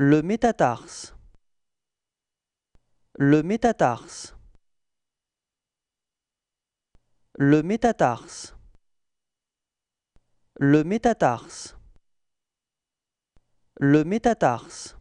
le métatarse, le métatarse, le métatarse, le métatarse, le métatarse.